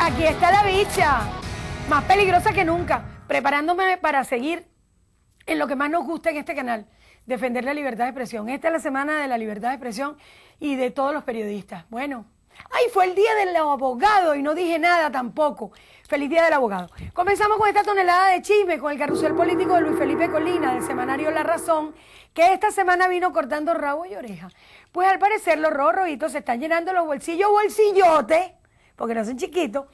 Aquí está la bicha, más peligrosa que nunca, preparándome para seguir en lo que más nos gusta en este canal, defender la libertad de expresión. Esta es la semana de la libertad de expresión y de todos los periodistas. Bueno, ahí fue el día del abogado y no dije nada tampoco. Feliz día del abogado. Comenzamos con esta tonelada de chisme, con el carrusel político de Luis Felipe Colina, del semanario La Razón, que esta semana vino cortando rabo y oreja. Pues al parecer los rorroitos se están llenando los bolsillos, bolsillote porque no son chiquitos,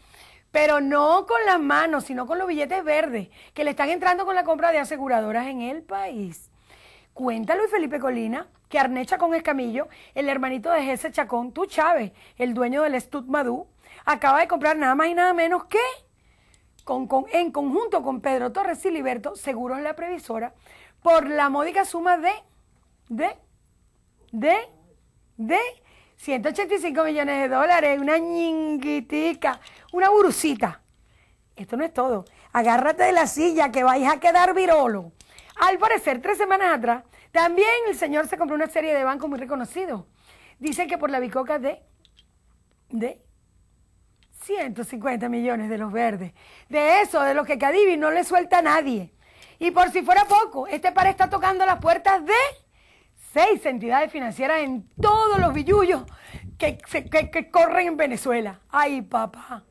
pero no con las manos, sino con los billetes verdes que le están entrando con la compra de aseguradoras en el país. Cuéntalo Luis Felipe Colina que arnecha con el camillo el hermanito de Jesse Chacón, tú Chávez, el dueño del Estudmadú, acaba de comprar nada más y nada menos que en conjunto con Pedro Torres y Liberto, Seguros La Previsora, por la módica suma de, de, de, de 185 millones de dólares, una ñinguitica, una burucita. Esto no es todo. Agárrate de la silla que vais a quedar virolo. Al parecer, tres semanas atrás, también el señor se compró una serie de bancos muy reconocidos. Dicen que por la bicoca de, de 150 millones de los verdes. De eso, de los que Cadivi no le suelta a nadie. Y por si fuera poco, este par está tocando las puertas de seis entidades financieras en todos los billullos que, corren en Venezuela. Ay, papá.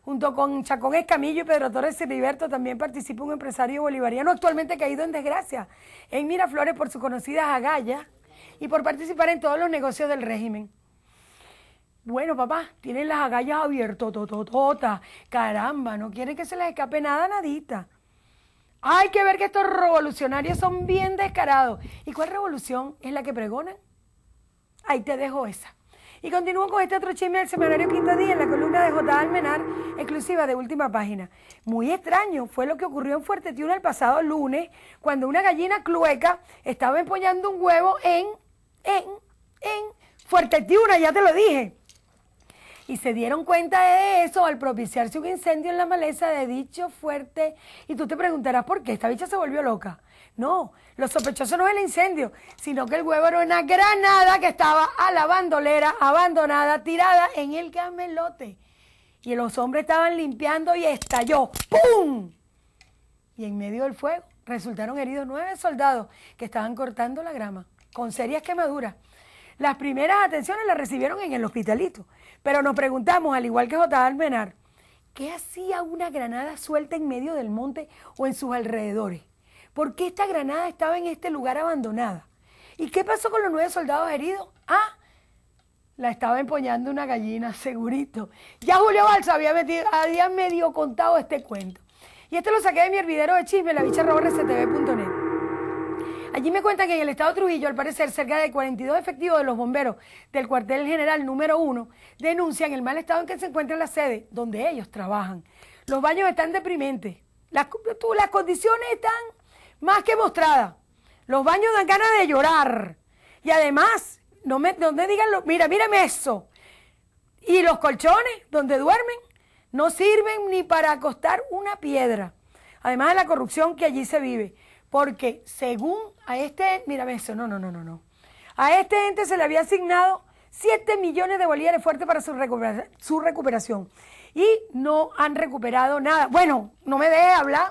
Junto con Chacón Escamillo y Pedro Torres biberto también participa un empresario bolivariano actualmente caído en desgracia en Miraflores por sus conocidas agallas y por participar en todos los negocios del régimen. Bueno, papá, tienen las agallas abiertas, Caramba, no quieren que se les escape nada, nadita. Hay que ver que estos revolucionarios son bien descarados. ¿Y cuál revolución es la que pregonan? Ahí te dejo esa. Y continúo con este otro chisme del semanario Quinta Día en la columna de J. Almenar, exclusiva de última página. Muy extraño fue lo que ocurrió en Fuerte Tiuna el pasado lunes, cuando una gallina clueca estaba empollando un huevo en, en, en Fuerte Tiuna, ya te lo dije y se dieron cuenta de eso al propiciarse un incendio en la maleza de dicho fuerte. Y tú te preguntarás por qué esta bicha se volvió loca. No, lo sospechoso no es el incendio, sino que el huevo era una granada que estaba a la bandolera, abandonada, tirada en el camelote. Y los hombres estaban limpiando y estalló. ¡Pum! Y en medio del fuego resultaron heridos nueve soldados que estaban cortando la grama, con serias quemaduras. Las primeras atenciones las recibieron en el hospitalito, pero nos preguntamos, al igual que J. Almenar, ¿qué hacía una granada suelta en medio del monte o en sus alrededores? ¿Por qué esta granada estaba en este lugar abandonada? ¿Y qué pasó con los nueve soldados heridos? Ah, la estaba empuñando una gallina, segurito. Ya Julio Balsa había, metido, había medio contado este cuento. Y esto lo saqué de mi hervidero de chisme, la net. Allí me cuentan que en el estado Trujillo, al parecer, cerca de 42 efectivos de los bomberos del cuartel general número uno denuncian el mal estado en que se encuentra la sede donde ellos trabajan. Los baños están deprimentes. Las, condiciones están más que mostradas. Los baños dan ganas de llorar. Y además, no me, donde digan, lo, mira, mírame eso. Y los colchones donde duermen no sirven ni para acostar una piedra. Además de la corrupción que allí se vive. Porque según a este, mira eso, no, no, no, no, no. A este ente se le había asignado 7 millones de bolívares fuertes para su, recuperación, Y no han recuperado nada. Bueno, no me deje hablar.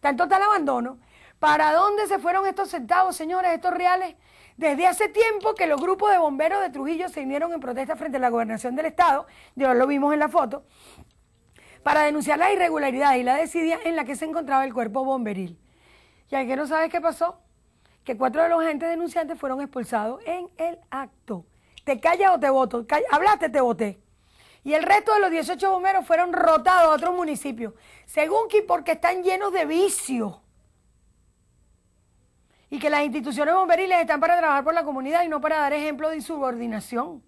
Tanto tal abandono. ¿Para dónde se fueron estos centavos, señores, estos reales? Desde hace tiempo que los grupos de bomberos de Trujillo se unieron en protesta frente a la gobernación del Estado, ya lo vimos en la foto, para denunciar la irregularidad y la desidia en la que se encontraba el cuerpo bomberil. Y que no sabes qué pasó, que cuatro de los agentes denunciantes fueron expulsados en el acto. Te callas o te voto, hablaste, te voté. Y el resto de los 18 bomberos fueron rotados a otros municipios, según que porque están llenos de vicio. Y que las instituciones bomberiles están para trabajar por la comunidad y no para dar ejemplo de insubordinación.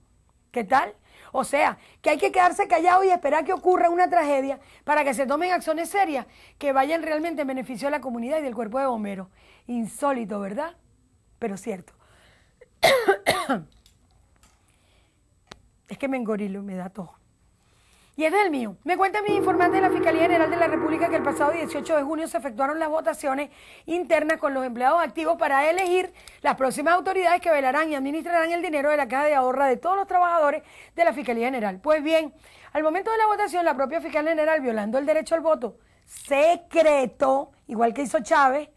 ¿Qué tal? O sea, que hay que quedarse callado y esperar que ocurra una tragedia para que se tomen acciones serias que vayan realmente en beneficio de la comunidad y del cuerpo de bomberos. Insólito, ¿verdad? Pero cierto. es que me engorilo, me da todo. Y es el mío. Me cuenta mi informante de la Fiscalía General de la República que el pasado 18 de junio se efectuaron las votaciones internas con los empleados activos para elegir las próximas autoridades que velarán y administrarán el dinero de la caja de ahorra de todos los trabajadores de la Fiscalía General. Pues bien, al momento de la votación, la propia Fiscal General, violando el derecho al voto secreto, igual que hizo Chávez,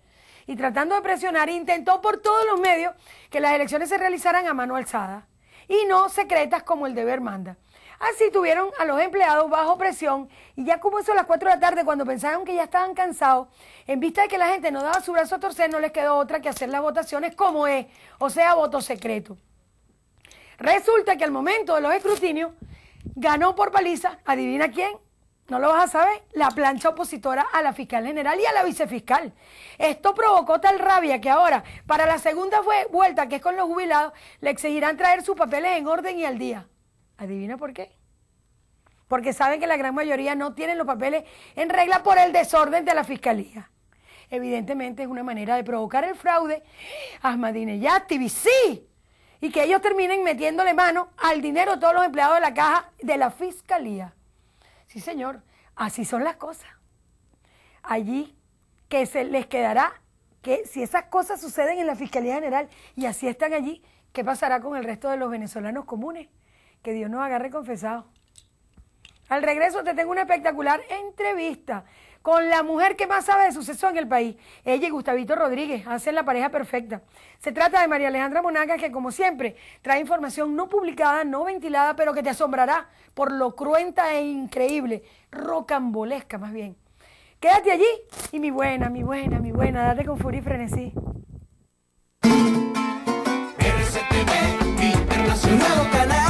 y tratando de presionar, intentó por todos los medios que las elecciones se realizaran a mano alzada y no secretas como el deber manda. Así tuvieron a los empleados bajo presión y ya como eso a las 4 de la tarde, cuando pensaron que ya estaban cansados, en vista de que la gente no daba su brazo a torcer, no les quedó otra que hacer las votaciones como es, o sea, voto secreto. Resulta que al momento de los escrutinios, ganó por paliza, adivina quién, no lo vas a saber, la plancha opositora a la fiscal general y a la vicefiscal. Esto provocó tal rabia que ahora, para la segunda vuelta, que es con los jubilados, le exigirán traer sus papeles en orden y al día. ¿Adivina por qué? Porque saben que la gran mayoría no tienen los papeles en regla por el desorden de la fiscalía. Evidentemente es una manera de provocar el fraude. Ahmadinejad, sí. Y que ellos terminen metiéndole mano al dinero de todos los empleados de la caja de la fiscalía. Sí, señor, así son las cosas. Allí que se les quedará que si esas cosas suceden en la Fiscalía General y así están allí, ¿qué pasará con el resto de los venezolanos comunes? Que Dios nos agarre confesado. Al regreso te tengo una espectacular entrevista con la mujer que más sabe de suceso en el país. Ella y Gustavito Rodríguez hacen la pareja perfecta. Se trata de María Alejandra Monaca, que como siempre trae información no publicada, no ventilada, pero que te asombrará por lo cruenta e increíble, rocambolesca más bien. Quédate allí y mi buena, mi buena, mi buena, date con furia y frenesí. RCTV Internacional.